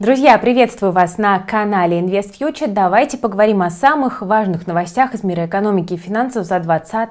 Друзья, приветствую вас на канале Invest Future. Давайте поговорим о самых важных новостях из мира экономики и финансов за 20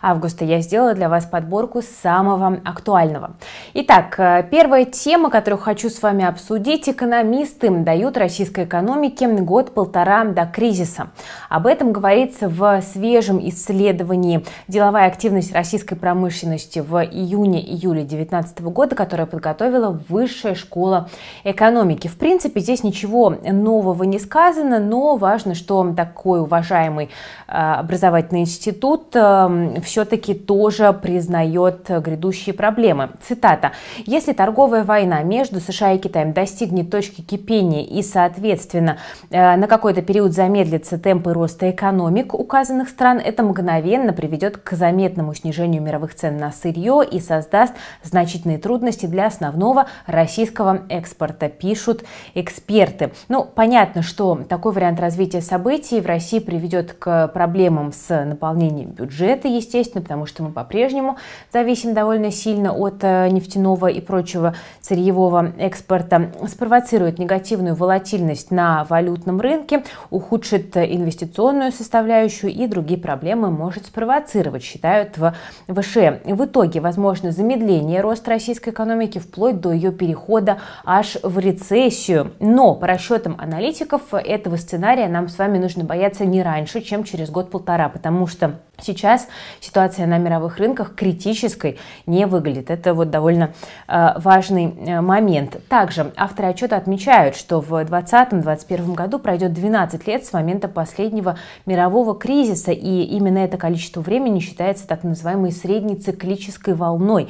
августа. Я сделала для вас подборку самого актуального. Итак, э, первая тема, которую хочу с вами обсудить. Экономисты дают российской экономике год-полтора до кризиса. Об этом говорится в свежем исследовании «Деловая активность российской промышленности» в июне-июле 2019 года, которое подготовила Высшая школа экономики. В принципе, здесь ничего нового не сказано, но важно, что такой уважаемый э, образовательный институт э, все-таки тоже признает грядущие проблемы. Цитата. «Если торговая война между США и Китаем достигнет точки кипения и, соответственно, э, на какой-то период замедлится темпы роста экономик указанных стран, это мгновенно приведет к заметному снижению мировых цен на сырье и создаст значительные трудности для основного российского экспорта, пишут эксперты. Ну, понятно, что такой вариант развития событий в России приведет к проблемам с наполнением бюджета, естественно, потому что мы по-прежнему зависим довольно сильно от э, нефтяного и прочего сырьевого экспорта, спровоцирует негативную волатильность на валютном рынке, ухудшит инвестиционную составляющую и другие проблемы может спровоцировать, считают в ВШЭ. В итоге возможно замедление роста российской экономики вплоть до ее перехода аж в рецессию депрессию. Но по расчетам аналитиков э, этого сценария нам с вами нужно бояться не раньше, чем через год-полтора, потому что Сейчас ситуация на мировых рынках критической не выглядит. Это вот довольно э, важный э, момент. Также авторы отчета отмечают, что в 2020-2021 году пройдет 12 лет с момента последнего мирового кризиса, и именно это количество времени считается так называемой средней циклической волной,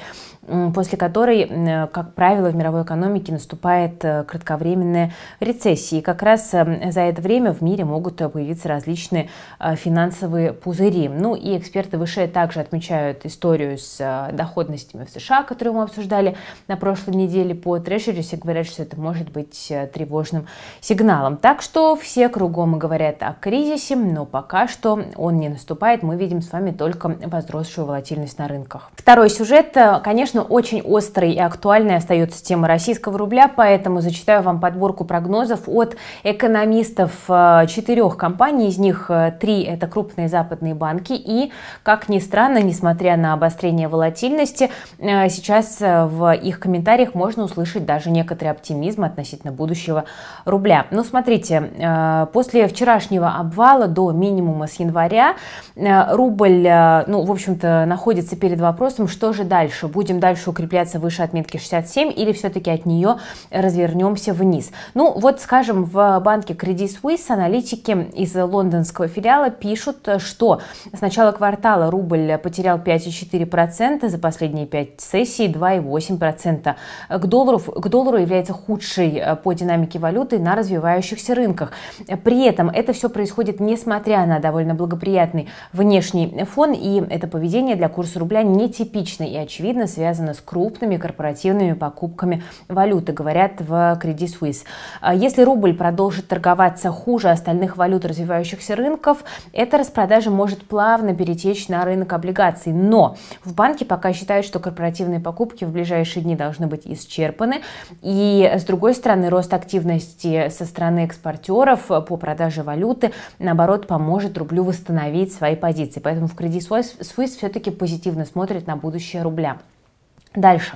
после которой, э, как правило, в мировой экономике наступает кратковременная рецессия. И как раз за это время в мире могут появиться различные финансовые пузыри. Ну и эксперты выше также отмечают историю с э, доходностями в США, которую мы обсуждали на прошлой неделе по Treasuries, и говорят, что это может быть э, тревожным сигналом. Так что все кругом говорят о кризисе, но пока что он не наступает, мы видим с вами только возросшую волатильность на рынках. Второй сюжет, э, конечно, очень острый и актуальный остается тема российского рубля, поэтому зачитаю вам подборку прогнозов от экономистов четырех компаний, из них три это крупные западные банки, и, как ни странно, несмотря на обострение волатильности, э, сейчас э, в их комментариях можно услышать даже некоторый оптимизм относительно будущего рубля. Но ну, смотрите, э, после вчерашнего обвала до минимума с января рубль, ну, в общем-то, находится перед вопросом, что же дальше? Будем дальше укрепляться выше отметки 67 или все-таки от нее развернемся вниз? Ну, вот, скажем, в банке Credit Suisse аналитики из лондонского филиала пишут, что сначала начала квартала рубль потерял 5,4%, за последние 5 сессий 2,8%. К доллару, к доллару является худшей э, по динамике валюты на развивающихся рынках. При этом это все происходит несмотря на довольно благоприятный внешний фон, и это поведение для курса рубля нетипично и, очевидно, связано с крупными корпоративными покупками валюты, говорят в Credit Suisse. А если рубль продолжит торговаться хуже остальных валют развивающихся рынков, эта распродажа может плавно плавно перетечь на рынок облигаций. Но в банке пока считают, что корпоративные покупки в ближайшие дни должны быть исчерпаны. И с другой стороны, рост активности со стороны экспортеров по продаже валюты, наоборот, поможет рублю восстановить свои позиции. Поэтому в Credit Suisse все-таки позитивно смотрит на будущее рубля. Дальше.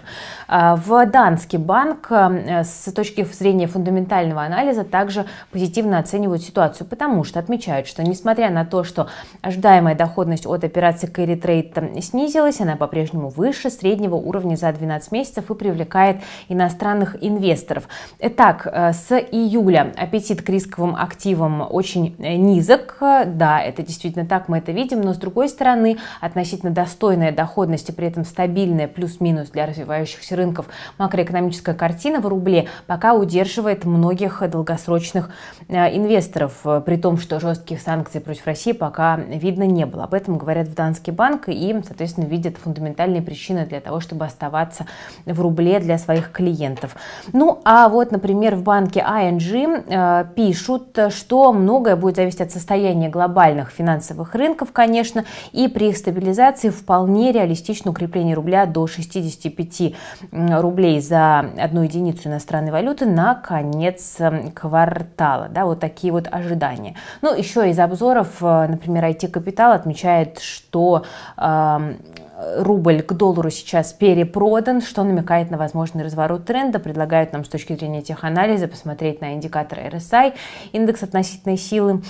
А, в Данский банк э, с точки зрения фундаментального анализа также позитивно оценивают ситуацию, потому что отмечают, что несмотря на то, что ожидаемая доходность от операции Carry Trade снизилась, она по-прежнему выше среднего уровня за 12 месяцев и привлекает иностранных инвесторов. Итак, э, с июля аппетит к рисковым активам очень э, низок. Да, это действительно так, мы это видим, но с другой стороны, относительно достойная доходность и при этом стабильная плюс-минус минус для развивающихся рынков. Макроэкономическая картина в рубле пока удерживает многих долгосрочных э, инвесторов, э, при том, что жестких санкций против России пока видно не было. Об этом говорят в Данский банк и, соответственно, видят фундаментальные причины для того, чтобы оставаться в рубле для своих клиентов. Ну, а вот, например, в банке ING э, пишут, что многое будет зависеть от состояния глобальных финансовых рынков, конечно, и при их стабилизации вполне реалистично укрепление рубля до 60 85 рублей за одну единицу иностранной валюты на конец квартала. Да, вот такие вот ожидания. Ну, еще из обзоров, э, например, IT-капитал отмечает, что э, рубль к доллару сейчас перепродан, что намекает на возможный разворот тренда, предлагают нам с точки зрения теханализа посмотреть на индикатор RSI, индекс относительной силы,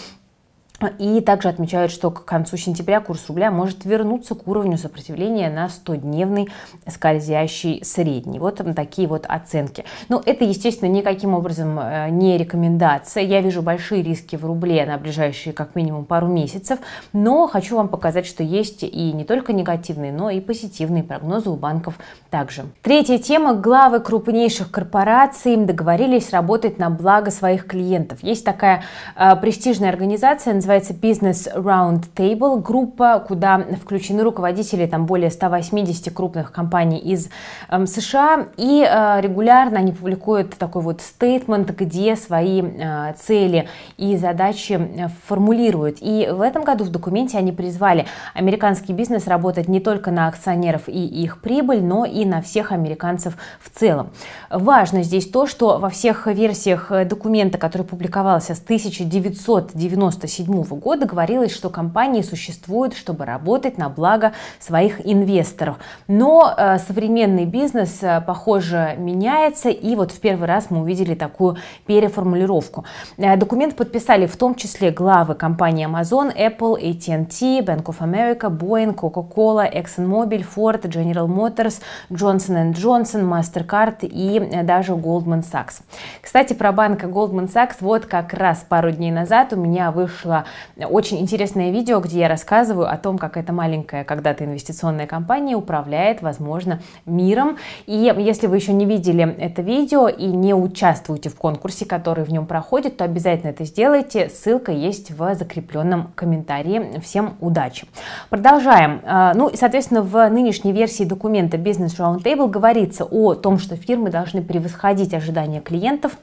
и также отмечают, что к концу сентября курс рубля может вернуться к уровню сопротивления на 100-дневный скользящий средний. Вот такие вот оценки. Но ну, это, естественно, никаким образом э, не рекомендация. Я вижу большие риски в рубле на ближайшие как минимум пару месяцев, но хочу вам показать, что есть и не только негативные, но и позитивные прогнозы у банков также. Третья тема. Главы крупнейших корпораций договорились работать на благо своих клиентов. Есть такая э, престижная организация, называется называется Business Round Table, группа, куда включены руководители там более 180 крупных компаний из э, США, и э, регулярно они публикуют такой вот стейтмент, где свои э, цели и задачи э, формулируют. И в этом году в документе они призвали американский бизнес работать не только на акционеров и их прибыль, но и на всех американцев в целом. Важно здесь то, что во всех версиях э, документа, который публиковался с 1997 2008 года говорилось, что компании существуют, чтобы работать на благо своих инвесторов. Но э, современный бизнес, э, похоже, меняется, и вот в первый раз мы увидели такую переформулировку. Э, документ подписали в том числе главы компании Amazon, Apple, AT&T, Bank of America, Boeing, Coca-Cola, ExxonMobil, Ford, General Motors, Johnson Johnson, MasterCard и э, даже Goldman Sachs. Кстати, про банка Goldman Sachs вот как раз пару дней назад у меня вышла очень интересное видео, где я рассказываю о том, как эта маленькая когда-то инвестиционная компания управляет, возможно, миром. И если вы еще не видели это видео и не участвуете в конкурсе, который в нем проходит, то обязательно это сделайте. Ссылка есть в закрепленном комментарии. Всем удачи! Продолжаем. А, ну и, соответственно, в нынешней версии документа Business Roundtable говорится о том, что фирмы должны превосходить ожидания клиентов –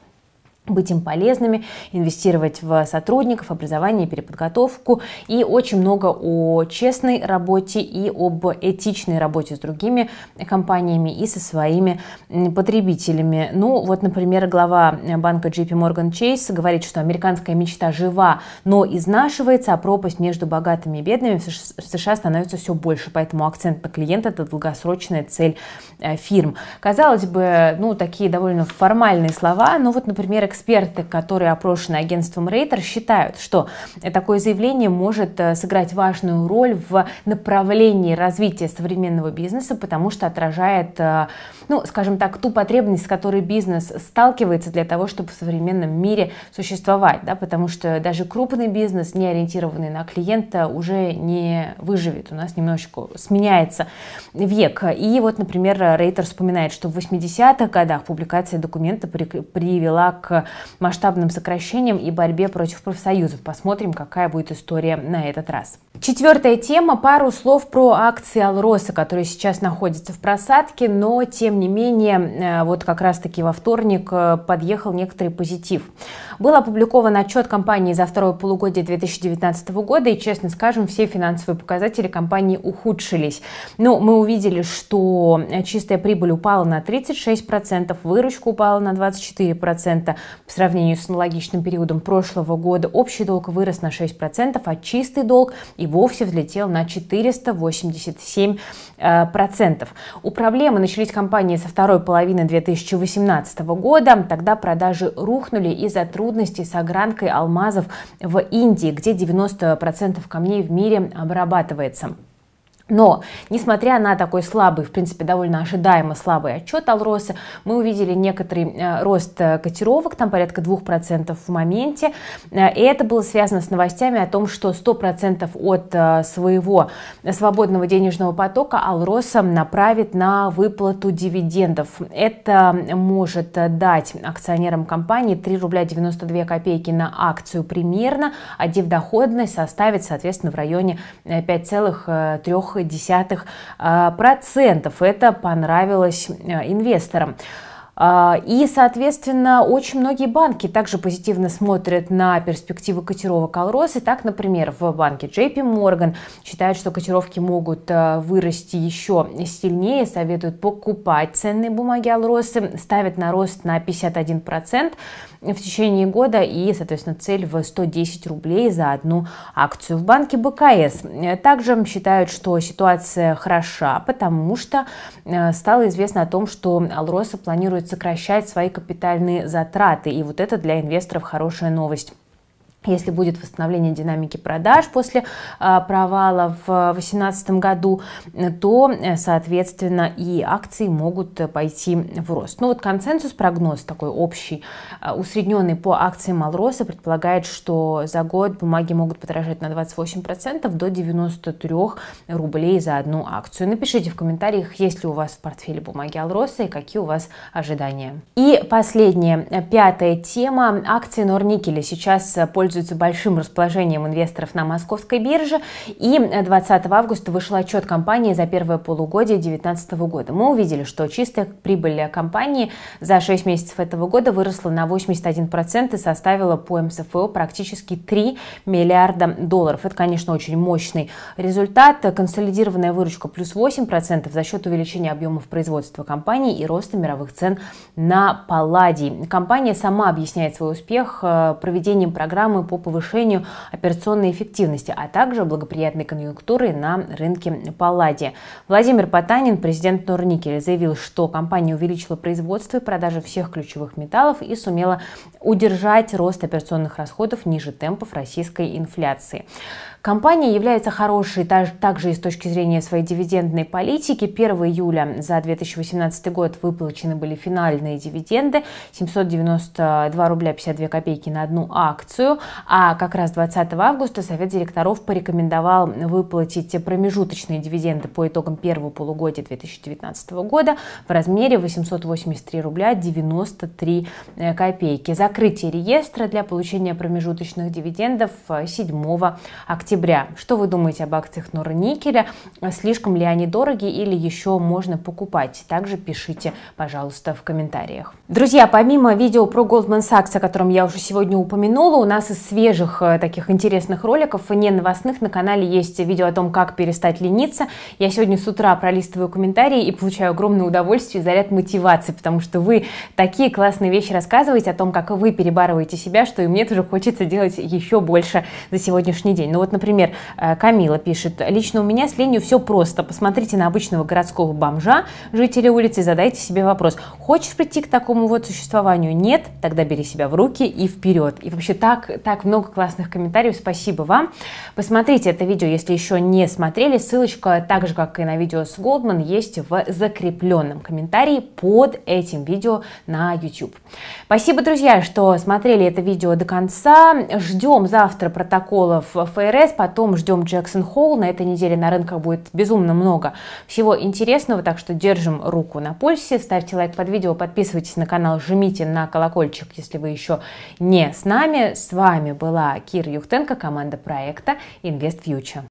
быть им полезными, инвестировать в сотрудников, образование, переподготовку и очень много о честной работе и об этичной работе с другими компаниями и со своими потребителями. Ну вот, например, глава банка JP Morgan Chase говорит, что американская мечта жива, но изнашивается, а пропасть между богатыми и бедными в США становится все больше, поэтому акцент на клиента – это долгосрочная цель э, фирм. Казалось бы, ну такие довольно формальные слова, но вот, например, Эксперты, которые опрошены агентством Рейтер, считают, что такое заявление может э, сыграть важную роль в направлении развития современного бизнеса, потому что отражает, э, ну, скажем так, ту потребность, с которой бизнес сталкивается для того, чтобы в современном мире существовать, да, потому что даже крупный бизнес, не ориентированный на клиента, уже не выживет. У нас немножечко сменяется век. И вот, например, Рейтер вспоминает, что в 80-х годах публикация документа привела к масштабным сокращениям и борьбе против профсоюзов. Посмотрим, какая будет история на этот раз. Четвертая тема. Пару слов про акции Алроса, которые сейчас находятся в просадке, но тем не менее, э, вот как раз-таки во вторник э, подъехал некоторый позитив. Был опубликован отчет компании за второе полугодие 2019 года, и, честно скажем, все финансовые показатели компании ухудшились. Но ну, мы увидели, что э, чистая прибыль упала на 36%, выручка упала на 24%, по сравнению с аналогичным периодом прошлого года общий долг вырос на 6%, а чистый долг и вовсе взлетел на 487%. Э, У проблемы начались компании со второй половины 2018 года. Тогда продажи рухнули из-за трудностей с огранкой алмазов в Индии, где 90% камней в мире обрабатывается. Но, несмотря на такой слабый, в принципе, довольно ожидаемо слабый отчет Алроса, мы увидели некоторый э, рост э, котировок, там порядка 2% в моменте. Э, и это было связано с новостями о том, что 100% от своего свободного денежного потока Алроса направит на выплату дивидендов. Это может дать акционерам компании 3 рубля 92 копейки на акцию примерно, а дивдоходность составит, соответственно, в районе 5,3 0,3%. А, Это понравилось э, инвесторам. А, и, соответственно, очень многие банки также позитивно смотрят на перспективы котировок Алроса. Так, например, в банке JP Morgan считают, что котировки могут а, вырасти еще сильнее, советуют покупать ценные бумаги Алросы, ставят на рост на 51% в течение года и, соответственно, цель в 110 рублей за одну акцию в банке БКС. Э, также считают, что ситуация хороша, потому что э, стало известно о том, что Алроса планирует сокращать свои капитальные затраты, и вот это для инвесторов хорошая новость если будет восстановление динамики продаж после а, провала в 2018 году, то, э, соответственно, и акции могут э, пойти в рост. Ну вот консенсус прогноз такой общий, а, усредненный по акции Малроса, предполагает, что за год бумаги могут подорожать на 28% до 93 рублей за одну акцию. Напишите в комментариях, есть ли у вас в портфеле бумаги Алроса и какие у вас ожидания. И последняя, э, пятая тема. Акции Норникеля сейчас пользуются пользуется большим расположением инвесторов на московской бирже. И 20 э, августа вышел отчет компании за первое полугодие 2019 года. Мы увидели, что чистая прибыль компании за 6 месяцев этого года выросла на 81% и составила по МСФО практически 3 миллиарда долларов. Это, конечно, очень мощный результат. Консолидированная выручка плюс 8% за счет увеличения объемов производства компании и роста мировых цен на палладий. Компания сама объясняет свой успех э, проведением программы плану по повышению операционной эффективности, а также благоприятной конъюнктуры на рынке палладия. Владимир Потанин, президент Норникеля, заявил, что компания увеличила производство и продажи всех ключевых металлов и сумела удержать рост операционных расходов ниже темпов российской инфляции. Компания является хорошей также и с точки зрения своей дивидендной политики. 1 июля за 2018 год выплачены были финальные дивиденды 792 рубля 52 копейки на одну акцию, а как раз 20 августа Совет директоров порекомендовал выплатить промежуточные дивиденды по итогам первого полугодия 2019 года в размере 883 рубля 93 э, копейки. Закрытие реестра для получения промежуточных дивидендов 7 э, октября октября. Что вы думаете об акциях Норникеля? Слишком ли они дороги или еще можно покупать? Также пишите, пожалуйста, в комментариях. Друзья, помимо видео про Goldman Sachs, о котором я уже сегодня упомянула, у нас из свежих э, таких интересных роликов, не новостных, на канале есть видео о том, как перестать лениться. Я сегодня с утра пролистываю комментарии и получаю огромное удовольствие и заряд мотивации, потому что вы такие классные вещи рассказываете о том, как вы перебарываете себя, что и мне тоже хочется делать еще больше за сегодняшний день. Ну вот, например, например, э, Камила пишет, лично у меня с ленью все просто. Посмотрите на обычного городского бомжа, жителя улицы, и задайте себе вопрос, хочешь прийти к такому вот существованию? Нет? Тогда бери себя в руки и вперед. И вообще так, так много классных комментариев, спасибо вам. Посмотрите это видео, если еще не смотрели, ссылочка, так же как и на видео с Голдман, есть в закрепленном комментарии под этим видео на YouTube. Спасибо, друзья, что смотрели это видео до конца. Ждем завтра протоколов ФРС. Потом ждем Джексон Холл. На этой неделе на рынках будет безумно много всего интересного, так что держим руку на пульсе. Ставьте лайк под видео, подписывайтесь на канал, жмите на колокольчик, если вы еще не с нами. С вами была Кира Юхтенко, команда проекта Invest